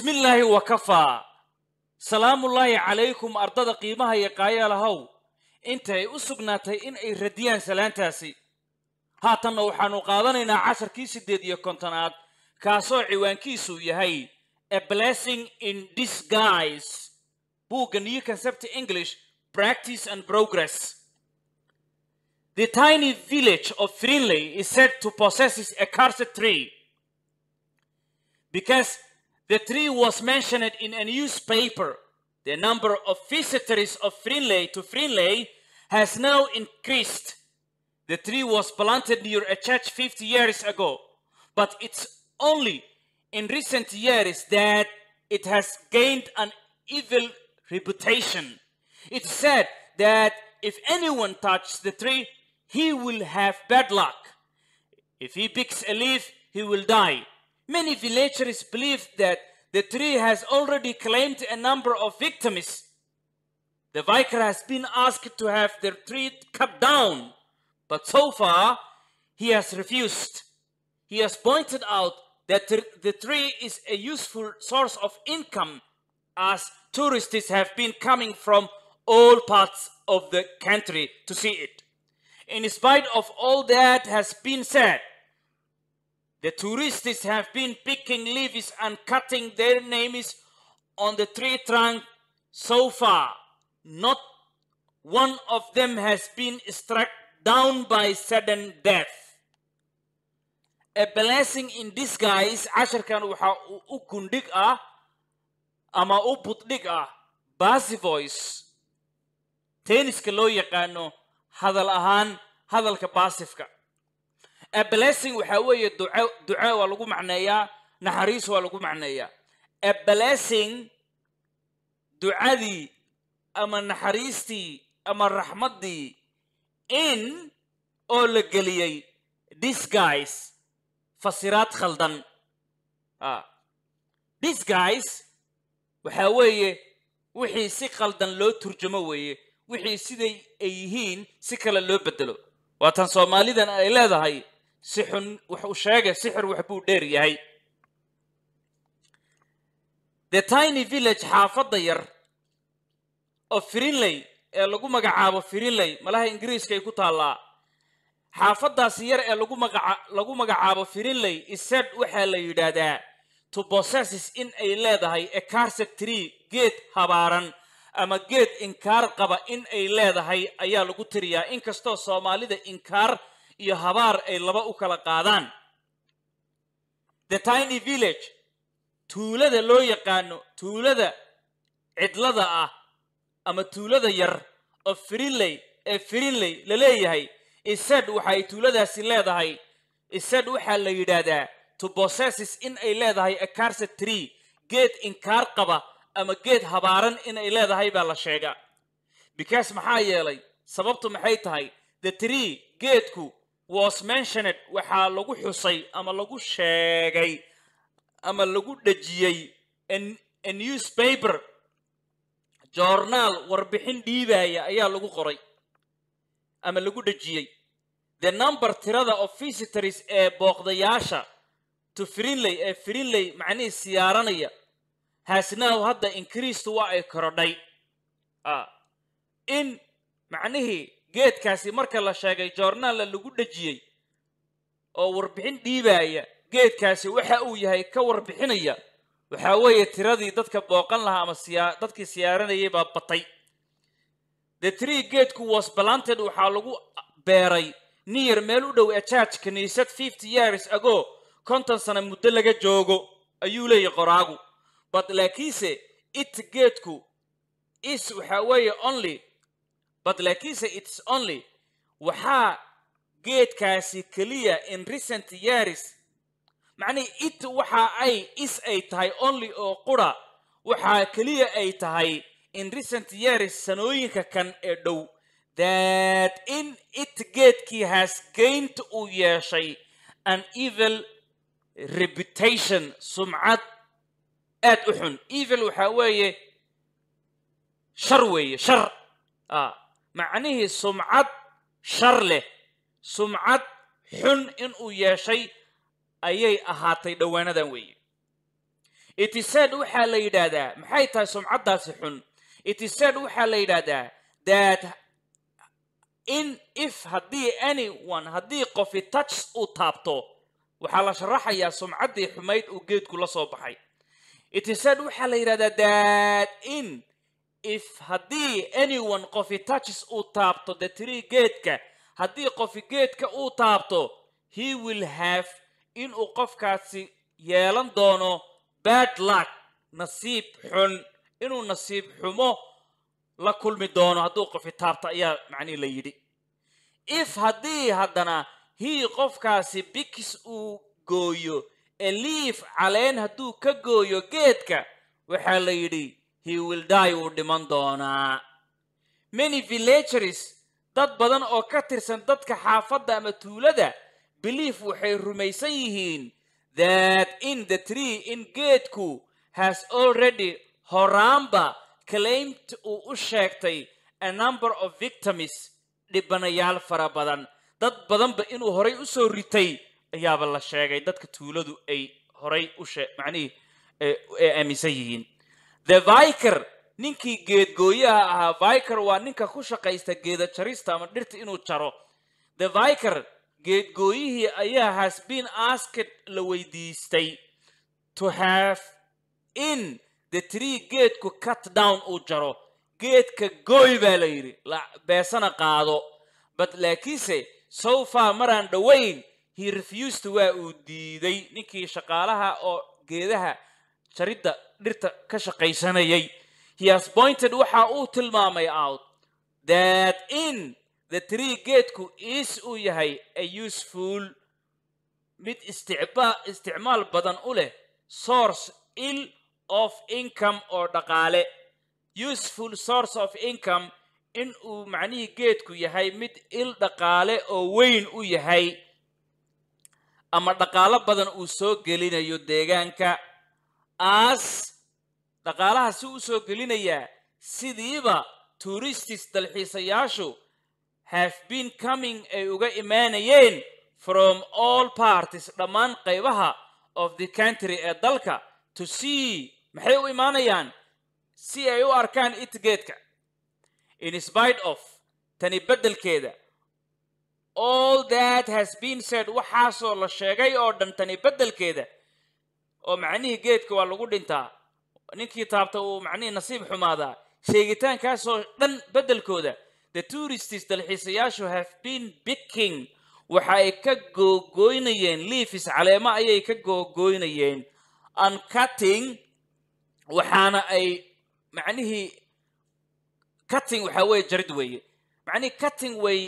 bismillaahi wa kafaa salaamullaahi calaykum ardada qiimaha iyo qaayaalahow intay u sugnaatay in ay radiyaan salaantaasi haatanna waxaannu qaadanaynaa casharkii siddeed iyo kontonaad kaasoo ciwaankiisu yahay a blessing in disguise buugga new concept english practice and progress The tiny village of Finley is said to possess a cursed tree because The tree was mentioned in a newspaper. The number of visitors of Frinlay to Frinlay has now increased. The tree was planted near a church 50 years ago, but it's only in recent years that it has gained an evil reputation. It's said that if anyone touches the tree, he will have bad luck. If he picks a leaf, he will die. Many villagers believe that the tree has already claimed a number of victims. The vicar has been asked to have the tree cut down, but so far he has refused. He has pointed out that the tree is a useful source of income as tourists have been coming from all parts of the country to see it. In spite of all that has been said, The tourists have been picking leaves and cutting their names on the tree trunk so far. Not one of them has been struck down by sudden death. A blessing in disguise, casharkan waxa u gundhig ah ama u buddhig ah basivoice teniska loo yaqaano hadal ahaan hadalka baasifka blessing waxaa weeye duco duco waa lagu macneeyaa naxariis waa lagu macneeyaa blessing ducadii ama naxariistii ama raxmaddii in oo la geliyey disguise fasiraad khaldan a disguise waxaa weeye wixii si khaldan loo turjamo weeye wixii siday ay yihiin si kale loo beddelo waatan soomaalidan ay leedahay si xun wuxuu sheegay sixir wax buu dheer yahay the tiny village xaafadda yar oo firinley ee lagu magacaabo firinley malaha ingiriiskaay ku taallaa xaafaddaasi yar ee lagu magacaabo firinley ised waxaa la yidhaahdaa to bosesses in ay leedahay ecarset tree geed habaaran ama geed inkaar qaba in ay leedahay ayaa lagu tiriyaa inkastoo soomaalida inkaar iyo habaar ay laba u kala qaadaan the tiny village tuulada loo yaqaano tuulada cidlada ah ama tuulada yar oo frinley ee firinley la leeyahay isad waxa ay tuuladaasi leedahay isad waxaa la yidhaahdaa tubosesis in ay leedahay acarse tree geed inkaar qaba ama geed habaaran inay leedahay baa la sheega because maxaa yeelay sababtu maxay tahay the tree geedku was mentioned waxaa lagu xusay ama lagu sheegay ama lagu dhejiyey a newspaper joornaal warbixin dhiibaya ayaa lagu qoray ama lagu dhejiyey the number tirada of visitors ee booqdayaasha to frinley ee frinley macnihii siyaaranaya haasnahu hadda increased waa ay korodhay ah, in macnihii geedkaasi marka la sheegay joornaalla lagu dhejiyey oo warbixin dhiibaaya geedkaasi waxa uu yahay ka warbixinaya waxaa weeye tiradii dadka booqan lahaa ama siyaa dadkii siyaaranayay baa batay dee tree geedku wasbalanted waxaa lagu beeray niyar meel u dhow ajaaj kiniisad fifty years ago konton sano muddo laga joogo ayuu leeyahy qoraagu bat laakiinse it geedku is waxaa weeye only but laakiinse its only waxaa geedkaasi keliya in recent years macnihii it waxa ay is ay tahay only oo qura waxaa keliya ay tahay in recent years sanooyinka kan ee dhow that in it geedkii has gained uu yeeshay an evil reputation sumcad aad u xun evil waxaa weeye shar weeye shar ah macnihii sumcad shar leh sumcad xun inuu yeeshay ayay ahaatay dhowaanadan weeye itisaad waxaa la yidhaahdaa maxay tahay sumcaddaasi xun itisaad waxaa la yidhaahdaa daad in if haddii anyone haddii qofi touch uu taabto waxaa la sharaxayaa sumcaddii xumayd uu geedku la soo baxay itisaad waxaa la yidhahdaa daad in if haddii anyone qofi touches uu taabto the tree geedka haddii qofi geedka uu taabto he will have inuu qofkaasi yeelan doono bad luck nasiib xun inuu nasiib xumo la kulmi doono hadduu qofi taabto ayaa macnihii la yidhi if haddii haddana hii qofkaasi bikis uu gooyo eliif caleen hadduu ka gooyo geedka waxaa la yidhi he will die wuu dhiman doonaa many villageres dad badan oo ka tirsan dadka xaafadda ama tuulada belief waxay rumaysan yihiin that in the tree in geedku has already horaanba claimed uu u sheegtay a number of victims dhibanayaal fara badan dad badanba inuu horay u soo ritay ayaaba la sheegay dadka tuuladu ay horay u shee macnihii ay eh, eh, aaminsan yihiin the viker ninkii geedgooyaha ahaa viker waa ninka ku shaqaysta geeda jarista ama dhirta inuu jaro the viker geedgooyihii ayaa hasbeen asked la weydiistay to have in the tree geedku cut down uu jaro geedka gooy baa la yidhi beesana qaado but laakiinse so far maraan dhowayn he refused waa uu diiday ninkii shaqaalaha oo geedaha jaridda dhirta ka shaqaysanayay he has pointed waxa uu tilmaamay out that in the tree geedku is uu yahay a useful mid isticmaal badan u leh source il of income oo dhaqaale useful source of income in uu macnihii geedku yahay mid il dhaqaale oo weyn u yahay ama dhaqaalo badan uu soo gelinayo deegaanka aas dhaqaalaha si u soo gelinayaa sidiiba turistis dalxiisayaashu have been coming ay uga imaanayeen from all parties dhammaan qaybaha of the country ee dalka to see maxay u imaanayaan si ay u arkaan itgeedka in spite of tani beddelkeeda all that has been said waxaasoo la sheegay oo dhan tani beddelkeeda oo macnihii geedka waa lagu dhintaa ninkii taabta uu macnihii nasiib xumaadaa sheegitaankaasoo dhan beddelkooda the tourists dalxiisayaashu have been bicking waxa ay ka googoynayeen liafis caleemo ayay ka googoynayeen and cutting waxaana ay macnihii cutting waxaa weeye jarid weeye macnihii cutting way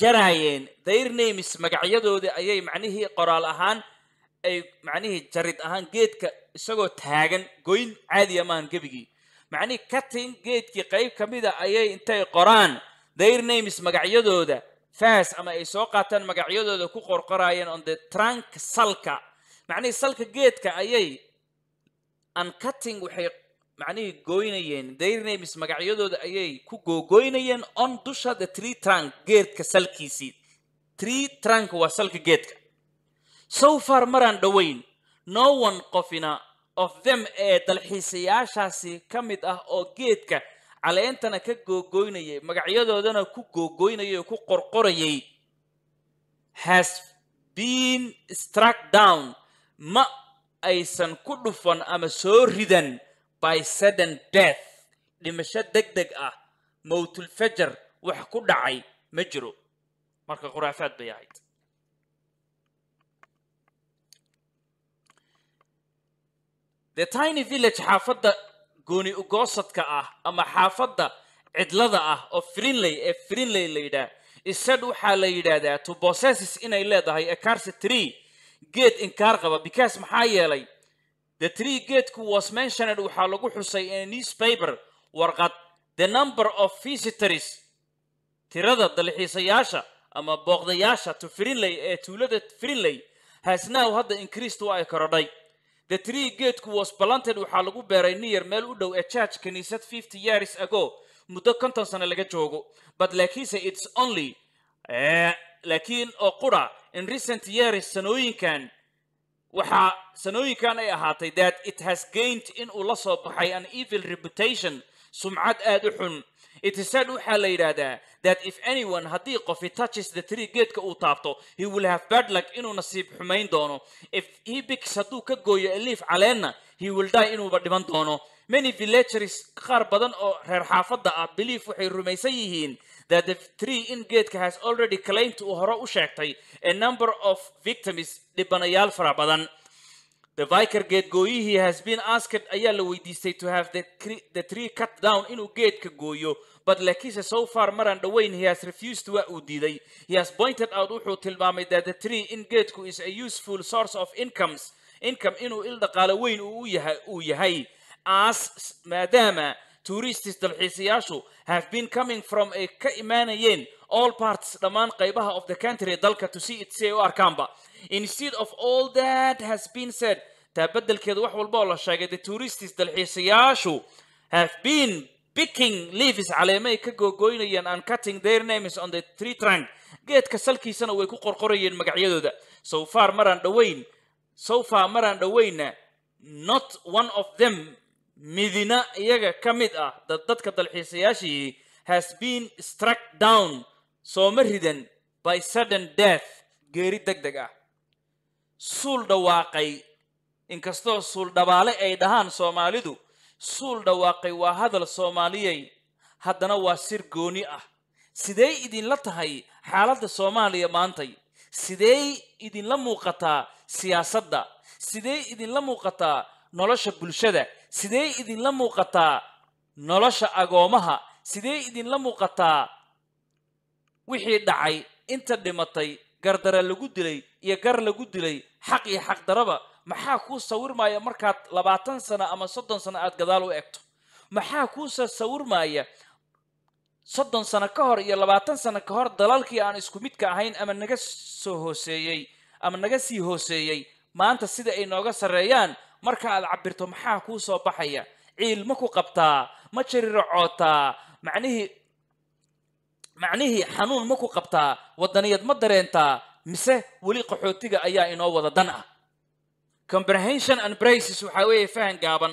jaraayeen their names magacyadooda ayay macnihii qoraal ahaan ay macnihii jarid ahaan geedka isagoo taagan goyn caadiya maahan gebigii macnihii katin geedkii qayb ka mida ayay intay qoraan their names magacyadooda fas ama ay soo qaataan magacyadooda ku qorqorayeen on the trunk salka macnihii salka geedka ayay uncutting waxay macnihii gooynayeen their names magacyadooda ayay ku googoynayeen on dusha the tree trunk geedka salkiisii tree trunk waa salka geedka so far maraan dhowayn no one qofina of them ee dalxiisayaashaasi ka mid ah oo geedka caleentana ka googoynayay magacyadoodana ku googoynayay oo ku qorqorayay has been struck down ma aysan ku dhufan ama soo ridan by sudden death dhimasho deg deg ah mowtulfajar wax ku dhacay ma jiro marka khuraafaad bay ahayd the tiny village xaafadda gooni ugoosadka ah ama xaafadda cidlada ah oo frinley ee frinley la yidhaah isad waxaa la yidhaahdaa to inay leedahay ecarse tree geed inkaar qaba because maxaa yeelay the tree geedku was mentioned waxaa lagu xusay in newspaper warqad the number of visitors tirada dalxiisayaasha ama booqdayaasha to frinley ee tuulada frinley hasnow hadda increased waa ay korodhay The tree gateku was planted waxaa lagu beeray niyar meel u dhow ee church kaniisad 50 years ago muddo konton sane laga joogo but laakiinse it's only eh, laakiin oo qura in recent years sanooyinkan waxaa sanooyinkan ay ahaatay that it has gained in la soo baxay an evil reputation sumcad aad u xun itisaad waxaa la yidhaahdaa that if anyone haddii qof he touches the tree geedka uu taabto he will have bad luck inuu nasiib xumayn doono if he bigs hadduu ka gooyo aliif caleenna he will die inuuba dhiman doono many villagers qaar badan oo reer xaafadda ah belief waxay rumaysan yihiin that the tree in geedka has already claimed uu hore u sheegtay a number of victims dhibanayaal fara badan the viker geed gooyihii has been asked ayaa la weydiistay to have the, the tree cut down inuu geedka gooyo but laakiinse so far maraan dhoweyn he has refused waa uu diiday he has pointed out wuxuu tilmaamay that the tree in geedku is a useful source of incomes income inuu il dhaqaalo weyn uu yahay uu yahay as maadaama tourists dalxiisayaashu have been coming from ay ka imaanayeen all parts dhammaan qaybaha of the country dalka to see it si ay u arkaanba instead of all that has been said taa beddelkeeda wax walba oo la sheegay the tourists dalxiisayaashu have been picking leaves caleemay ka googoynayeen and cutting their names on the tree trunk geedka salkiisana way ku qorqorayeen magacyadooda so far maraan dhowayn so far maraan dhowaynna not one of them midina iyaga ka mid ah dadka dalxiisayaashii has been struck down sooma ridan by sudden death geeri deg deg ah suul dhawaaqay inkastoo suul dhabaale ay dhahaan soomaalidu suul dhawaaqay waa hadal soomaaliyey haddana waa sir gooni ah sidee idinla tahay xaaladda soomaaliya maantay sidee idinla muuqataa siyaasadda sidee idinla muuqataa nolosha bulshada sidee idinla muuqataa nolosha agoomaha sidee idinla muuqataa wixii dhacay inta dhimatay gardara lagu dilay iyo gar lagu dilay xaq iyo xaq daraba maxaa kuu sawirmaya markaad labaatan sano ama soddon sano aad gadaal u eegto maxaa kuusa sawirmaya soddon sano ka hor iyo labaatan sano ka hor dalalkii aan isku midka ahayn ama naga soo hooseeyey ama naga sii hooseeyey maanta sida ay nooga sarreeyaan marka aad cabirto maxaa kuu soo baxaya ciil ma ku qabtaa ma jariro cootaa macnihii macnihii xanuun ma ku qabtaa waddaniyad ma dareentaa mise weli qaxootiga ayaa inoo wada dan ah comprehension and praises waxaa weeye fahan gaaban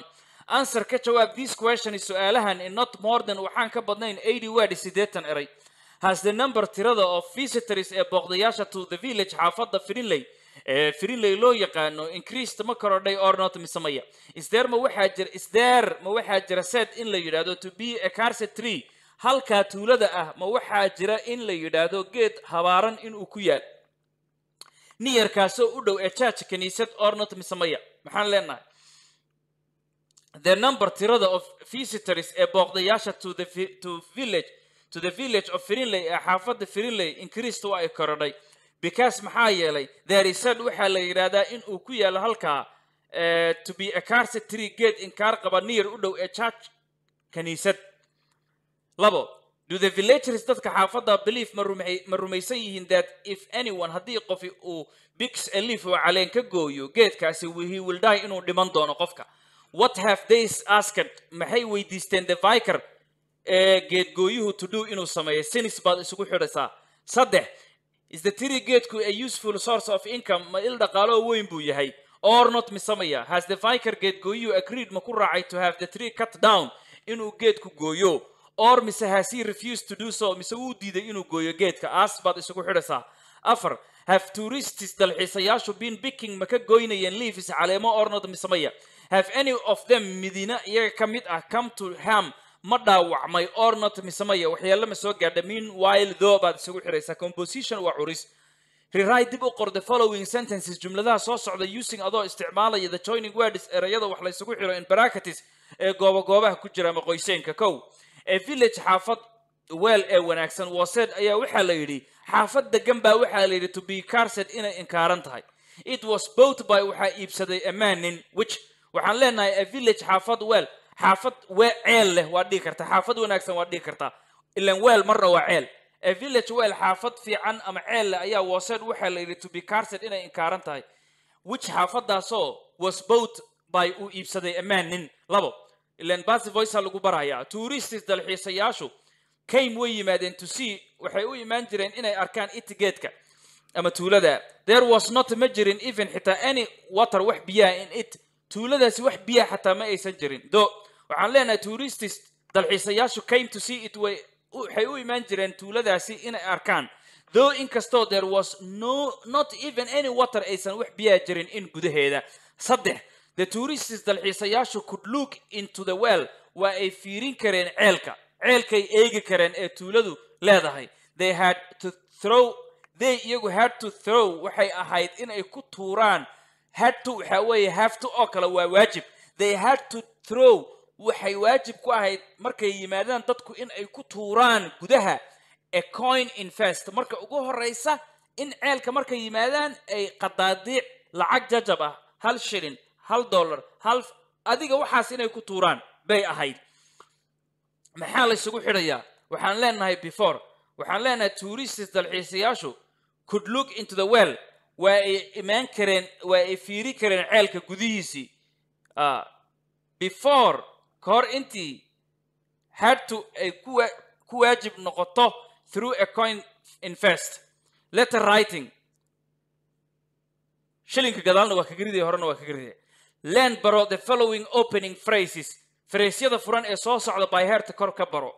answer ka jawaab this question su-aalahan in not more than waxaan ka badnayn eighty word siddeetan eray has the number tirada of visitors ee booqdayaasha to the village xaafadda firinley ee firinley loo yaqaano increased ma korodhay or not misemaya isdeer ma waxaa jira isdeer ma waxaa jira set in la yidhaahdo to be a carse tree halkaa tuulada ah ma waxaa jira in la yidhaahdo geed habaaran inuu ku yaal niyarkaasoo u dhow ee attach kaniisad ornot misamaya maxaan leenahay the number tirada of visitors ee booqdayaasha to the village to the village of Finlay ee xaafadda Finlay increased waa ay korodhay because maxaa yeelay there waxaa la yiraahdaa in uu ku yaalo halkaa eh, to be a tree gate in kaar qaba niyar u dhow ee church kaniisad labo do the villagers dadka xaafadda belief ma rumaysan yihiin that if anyone haddii qofi uu bix alif oo caleen ka gooyo geedkaasi he will die inuu dhiman doono qofka what have they asked maxay weydiisteen the viker ee eh, geedgooyuhu to do inuu sameeyo sinis baad isugu xidhaysaa saddex is the tiri geedku a useful source of income ma il dhaqaalo weyn buu yahay or not misamaya has the viker geedgooyuhu agreed ma ku raacay to have the tree cut down inuu geedku gooyo or mise has he refused to do so mise wuu diiday inuu gooyo geedka aas baad isugu xidhaysaa afar have tourists dalxiisayaashu been biking ma ka goynayeen leaves caleemo ornod mise maya have any of them midina iyaga ka mid ah come to ham ma dhaawacmay ornot mise maya waxyaalla ma soo gaadha mean while though baad isugu xidhaysaa composition waa curis rerai dib u qor the following sentences jumladaha soo socda using adoo isticmaalaya the joining words ereyada wax la xiro xidho in bracketes ee goobagoobaha ku jira ama qoyseenka kow ee village xaafad weel ee wanaagsan woseed ayaa waxaa la yidhi xaafad degan baa waxaa la yidhi to be carset inay inkaaran tahay it was boat by waxaa iibsaday amaanin which waxaan leenahay a village xaafad weel xaafad ceel leh waad dhihi kartaa xaafad wanaagsan waad dhihi kartaa ilan weel marna waa ceel a village weel xaafad fiican ama ceel leh ayaa woseed waxaa la yidhi to be carset inay inkaaran tahay which xaafadaasoo was boat by uu iibsaday amaanin labo ilan passive voicea lagu barayaa tourists dalxiisayaashu came way yimaadeen to see waxay u imaan jireen inay arkaan geedka ama tuulada there was not ma jirin even xitaa any water wax biyaha in it tuuladaasi wax biyaha xataa ma aysan jirin do waxaan leenahay tourists dalxiisayaashu came to see it way waxay u imaan jireen tuuladaasi inay arkaan though inkastoo there was no not even any water aysan wax biyaha jirin in gudaheeda saddex the tourists dalxiisayaashu could look into the well waa ay fiirin kareen ceelka ceelkay eegi kareen ee tuuladu leedahay they had to throw they iyagu had to throw waxay ahayd inay ku tuuraan had to waxaa weeye have to oo kale waa waajib they had to throw waxay waajib ku ahayd markay yimaadaan dadku in ay ku tuuraan gudaha a coin invest marka ugu horeysa in ceelka markay yimaadaan ay qadaadiic lacag jajab ah hal shilin hal dollar hal adiga waxaas inay ku tuuraan bay ahayd maxaa la isugu xidhayaa waxaan leenahay before waxaan leenahay tuurists dalxiisayaashu could look into the well waa ay imaan kareen waa ay fiiri kareen ceelka gudihiisii ah, before kahor intii hadto ay ku waajib noqoto through a coin invest letter writing shillinka gadaalna waa kaga ridaya horena waa kaga leen baro the following opening phrases fareysyada furan ee soo socda baaheerta kor ka baro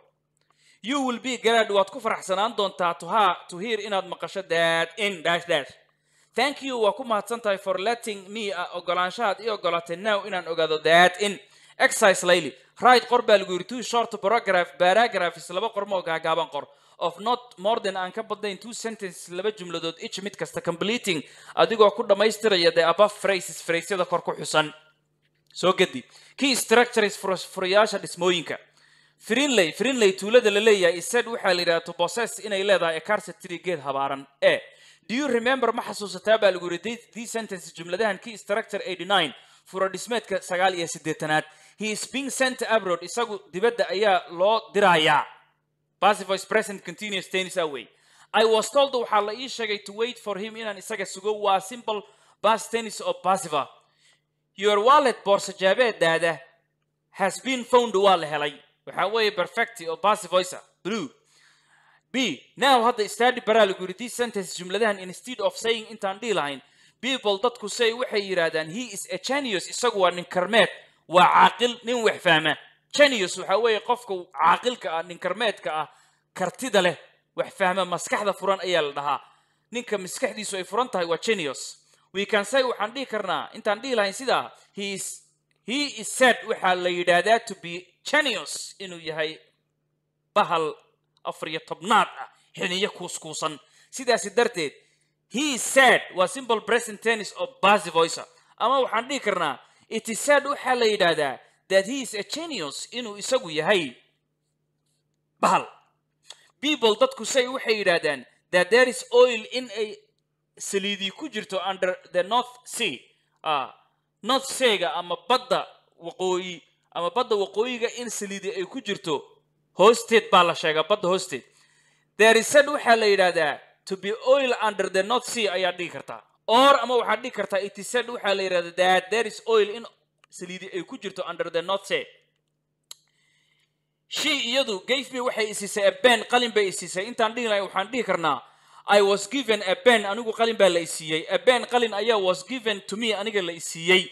you will be garaadh waad ku faraxsanaan doontaa tohaa to hear inaad maqasho daad in dash dash thank you waa ku mahadsan tahay for letting me a ah, ogolaanshahaad ii ogolatay now inaan ogaado daad in exercise layli right qor baa lagu yiri two short paragraph paragraphs laba qor moo gaagaaban qor of not more than aan ka badnayn two sentences laba jumladood ich mid kasta completing adigoo ku dhammaystiraya the above phrases fraysyada kor ku xusan soo gedi key structures furayaasha dhismooyinka frinley frinley tuulada la leeyahay ised waxaa la yidhaha toboses inay leedahay ecarsatry geed habaaran e do you remember ma xasuusataa baa lagu yidhi the sentence jumladahan key structure eighty nine fura dhismeedka sagaal iyo siddeetanaad he is being sent abroad isagu dibadda ayaa loo dirayaa passivoice present continuous tennis away i was told waxaa la ii sheegay to wait for him inaan isaga sugo waa simple bas tennis oo passiva your wallet boorsa jaabeedaada has been found waa la helay waxaa weeye perfecti oo passivoice ah. blue b now hadda study baraa lagu yidhi this sentence jumladahan instead of saying intaan dhihi lahayn people dadku say waxay yidhaahdaan he is a genius isagu waa nin karmeed waa caaqil nin wax fahma genius waxaa weeye qofka caaqilka ah nin karmeedka ah kartida leh wax fahma maskaxda furan ayaa la dhahaa ninka maskaxdiisu ay furan tahay waa genius we can say waxaan dhihi karnaa intaan dhihi lahayn sidaa he is said waxaa la yidhaahdaa to be genius inuu yahay bahal afariyo tobnaad ah xiniyo kuuskuusan sidaasi darteed he is said waa simple present tennis oo basi voicer ama waxaan dhihi karnaa it is said waxaa la yidhaahdaa that he is a genius inuu isagu yahay bahal people dadku say waxay yidhaahdaan that there is oil in ay saliidii ku jirto under the north sea ah, north seega ama badda waqooyi ama badda waqooyiga in saliidi ay ku jirto hoosteed baa la sheegaa badda hoosteed there is said waxaa la yidhahdaa to be oil under the north sea ayaa dhigi kartaa or ama waxaad dhigi kartaa it is said waxaa la yidhahdaa that there is oil in saliidi ay ku jirto under the note she iyadu gafeby waxay isiisay aben qalin bay isiisay intaan dhihi lahay waxaan dhihi karnaa i was given aben anigu qalin baa la isiiyey aben qalin ayaa was given to me aniga la isiiyey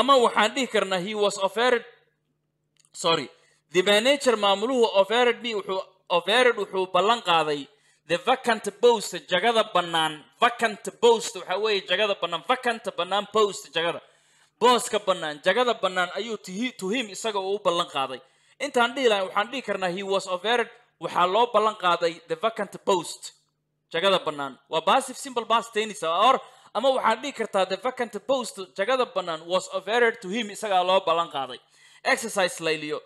ama waxaan dhihi karnaa he was offered sorry the manager maamuluhu offered me wuxuu offered wuxuu ballan qaaday the vacant post jagada bannaan vacant post waxaa weeye jagada bannaan vacant bannaan post jagada booska bannaan jagada bannaan ayuu tuhim isaga uu u ballan qaaday intaan dhihi lahay waxaan dhihi karnaa he was overed waxaa loo ballan qaaday the vacant post jagada bannaan waa basif simple bas tennis ah, or ama waxaan dhihi kartaa the vacant post jagada bannaan was overed to him isagaa loo ballan qaaday exercise layliyo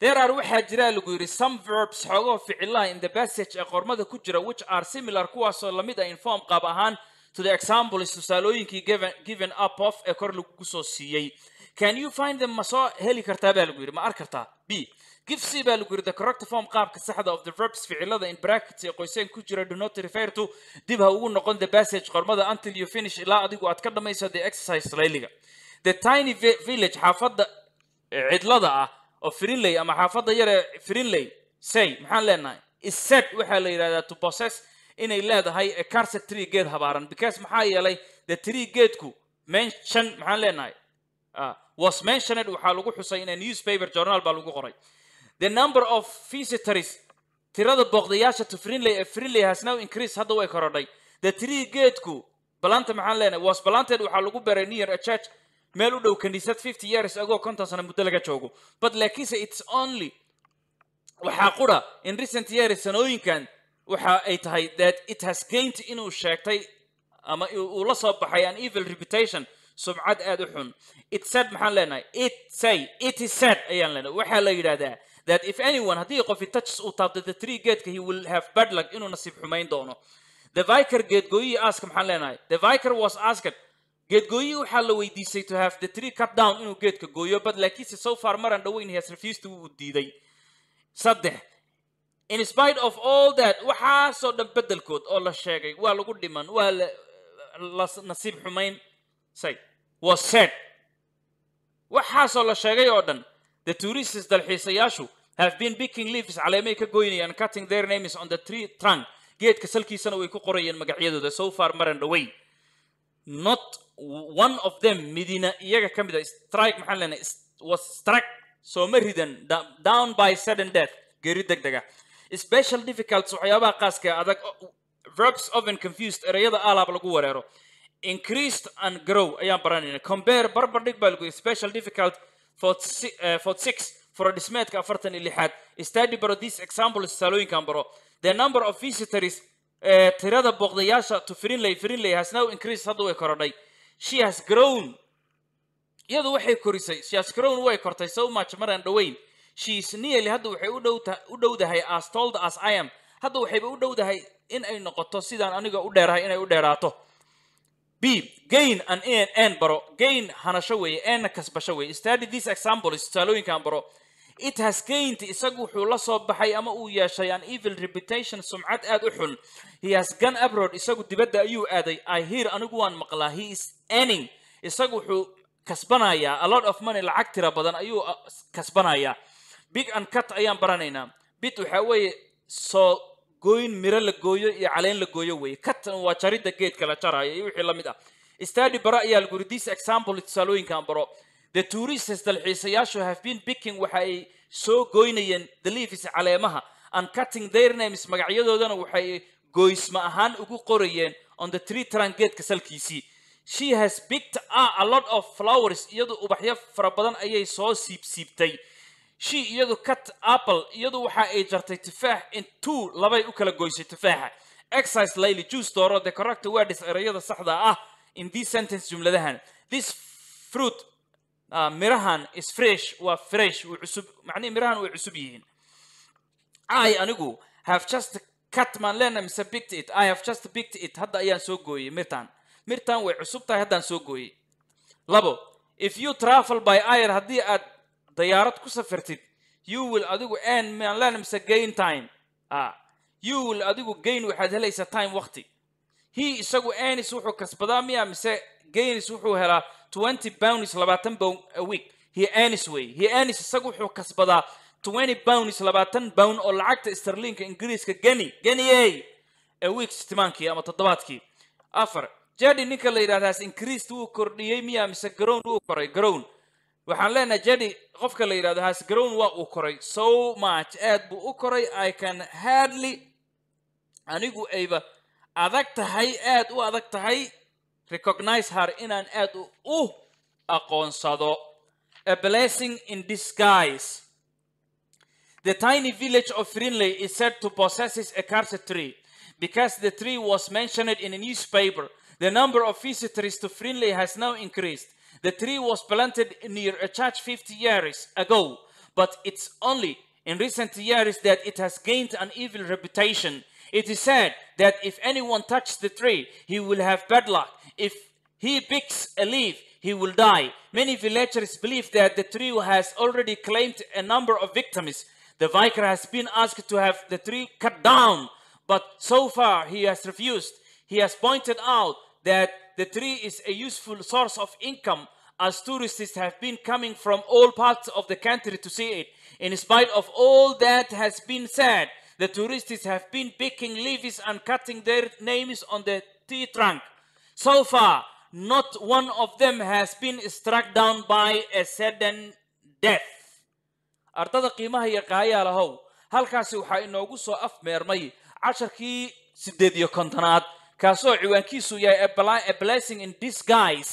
derar waxaa jira lagu yidhi some verbs xoogoo ficillaha in the passage ee qormada ku jira which are similar kuwaasoo lamid a ah in form qaab ahaan to the examples tusaalooyinkii given up of ee kor lagu soo siiyey can you find them ma soo heli kartaa baa lagu yidhi ma arki kartaa b give baa lagu yidhi the correct form qaabka saxda of the verbs ficilada in brackets ee qoyseen ku jira do not refer to dib ha ugu noqon the passage qormada until you finish ilaa adigu aad ka dhamayso the exercise layliga the tiny village xaafadda cidlada ah oo frinley ama xaafadda yar ee frinley say maxaan leenahay is said waxaa la yidhahdaa to possess inay leedahay ecarse tree geed habaaran because maxaa yeelay de tree geedku mention maxaan leenahay ah, was mentioned waxaa lagu xusay inay newspaper journal baa lagu qoray the number of visitors tirada booqdayaasha to Finlay ee eh, Finlay has now increased hadda way korodhay the tree geedku balanta maxaan leenahay was planted waxaa lagu beeray near a church meel u dhow kaniisad 50 years ago konton sano muddo laga joogo but laakiinse it's only waxaa qura in recent years sanooyinkan waxa ay tahay that it has gained inuu sheegtay ama uu la soo baxay an evil reputation sumcad aada u xun it said maxaan leenahay it say it is said ayaan leenahay waxaa la yidhahdaa that if anyone haddii qofi touches uu taabto the three geedka he will have bad luck inuu nasiib xumayn doono the viker geedgooyihii aska maxaan leenahay the viker was asked geedgooyihii waxaa la weydiisay to have the tree cut down inuu geedka gooyo but laakiinse so far maran dhaweyn he has refused wuu diiday saddex in spite of all that waxaasoo dhan beddelkood oo la sheegay waa lagu dhiman waa la nasiib xumayn say was said waxaasoo la sheegay oo dhan the tourists dalxiisayaashu have been picking leaves caleemay ka goynayaan cutting their names on the tree trunk geedka salkiisana way ku qorayeen magacyadooda so far maran dhaway not one of them midina iyaga ka mid a strike maxaan leenahay was struck soo ma ridan down by sudden death geeri deg deg ah special difficult waxyaabaha qaaska adag verbs often confused ereyada alaab lagu wareero increased and grow ayaan baranayna compare barbardhig baa lagu special difficult fort eh, six furadhismeedka afartan iyo lixaad study baro these examples saalooyinkan baro the number of visitors eh, tirada booqdayaasha to firinlay firinlay has now increased hadda way korodhay she has grown iyadu waxay korisay she has grown way kortay so much maraan dhoweyn sheis nearly hadda waxay u dhowdahay as told as i am hadda waxayba u dhowdahay in ay noqoto sidaan aniga u dheerahay inay u dheeraato b gain an n n baro gain hanasho weeye enna kasbasho weye study this example tusaalooyinkan baro it has gained isagu wuxuu la soo baxay ama uu yeeshay an evil reputation sumcad aad u xun he has gun abroad isagu dibadda ayuu aaday i hear anigu waan maqlaa he is earning isagu wuxuu kasbanayaa a lot of money lacag tira badan ayuu uh, kasbanayaa big and cut ayaan baranaynaa bit waxaa weeye soo gooyin miro la gooyo iyo caleyn la gooyo weeye cutna waa jaridda geedka la jaraayo iyo wixii la mid ah study bara ayaa lagu yidhi this example tusaalooyinkan baro the tourists dalxiisayaashu have been picking waxa ay soo gooynayeen the leaves caleemaha and cutting their names magacyadoodana waxay goysma ahaan ugu qorayeen on the tree trunk geedka salkiisii she has picked uh, a lot of flowers iyadoo ubaxyo fara badan ayay soo siibsiibtay shi iyadu cat apple iyadu waxa ay jartay tufaax in two labay u kala goysay tufaaxa excise layli juice dooro the correct word is erayada saxda ah in this sentence jumladahan this fruit uh, mirahan is fresh waa fresh wuu cusub macnihi mirahan way cusub yihiin i anigu have just cut maan leena mise picked it i have just picked it hadda ayaan soo gooyey mirtan mirtan way cusub tahay haddaan soo gooyey labo if you travel by air haddii aad dayaarad ku safirtid you will adigu n maan len gain time ah, you will adigu gain waxaad helaysa time waqti he isagu anis wuxuu kasbadaa miya mise gainis wuxuu helaa twenty bounds labaatan bown a week he anis wey he anis isagu wuxuu kasbadaa twenty bounds labaatan bown oo lacagta sterliinka ingiriiska geni geniey a week stimaankii ama toddobaadkii afar jadi ninka la yidhahdaas increased wuu kordhiyey miya mise garown wuu koray garown waxaan leenahay jenny qofka la yidhahdo grown waa uu koray so much aad buu u koray i can hardly anigu ayba adag tahay aad u adag tahay recognize har inaan aad u aqoonsado a blessing in disguise the tiny village of finlay is said to possesses a tree because the tree was mentioned in a newspaper the number of visitors to finlay has now increased The tree was planted near a church 50 years ago, but it's only in recent years that it has gained an evil reputation. It is said that if anyone touches the tree, he will have bad luck. If he picks a leaf, he will die. Many villagers believe that the tree has already claimed a number of victims. The vicar has been asked to have the tree cut down, but so far he has refused. He has pointed out that the tree is a useful source of income as tourists have been coming from all parts of the country to see it. In spite of all that has been said, the tourists have been picking leaves and cutting their names on the tree trunk. So far, not one of them has been struck down by a sudden death. artada qiimaha iyo inoogu soo kaasoo ciwaankiisu yahay blessing in disguise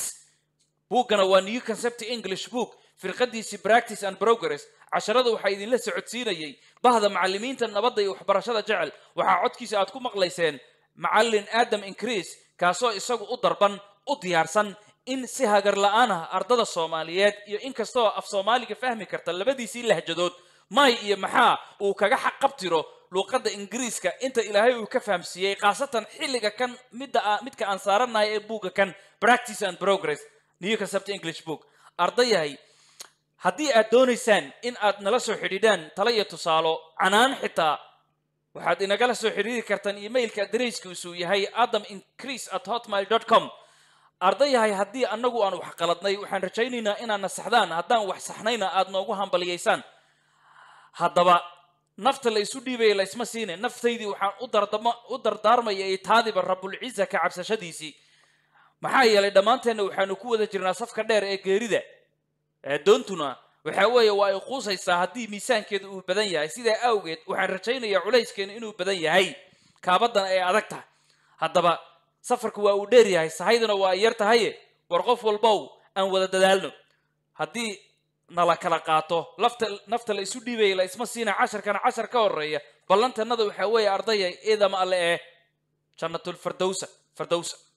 buuggana waa new concept english book firqadiisii practice and progress casharada waxaa idinla socodsiinayay bahda macalimiinta nabadda iyo waxbarashada jecel waxaa codkiisa aad ku maqlayseen macalin adam increase kaasoo isagu u darban u diyaarsan in si hagar la-aan ah ardada soomaaliyeed iyo inkastoo af soomaaliga fahmi karta labadiisii lahjadood may iyo maxaa uu kaga xaqabtiro luuqadda ingiriiska inta ilaahay uu ka fahamsiiyey khaasatan xilliga kan midda midka aan saaranahay ee buugga kan practice and progress new concept english book ardayahay haddii aad doonaysaan in aad nala soo xidhiidhaan tala iyo tusaalo canaan xitaa waxaad inagala soo xidhiiri kartaan emailka dareyskiisuu yahay adam increase at hotmail com ardayahay haddii annagu aan wax qaladnay waxaan rajaynaynaa inaad nasaxdaan haddaan wax saxnayna aad noogu hambaliyaysaan haddaba nafta la isu dhiibaya laysma siinay naftaydii waxaan u dardaarmaya taadiba rabulciza ka cabsashadiisii maxaa yeelay dhammaanteenna waxaanu ku wada jirnaa safka dheer ee geerida doontuna waxa weeye waa ay quusaysaa haddii miisaankeedu uu badan yahay sidaa awgeed waxaan rajaynayaa culayskeenu inuu badan yahay kaabaddan ay adag tahay haddaba safarku waa uu dheer yahay sahayduna waa ay yar tahaye war qof walbow aan wada dadaalno haddii nala kala qaato lafta nafta la isu dhiibaya la isma siina casharkana cashar ka horeeya ballantanada waxaa weeye ardaya idam alle ee jannatulfirdowsa firdowsa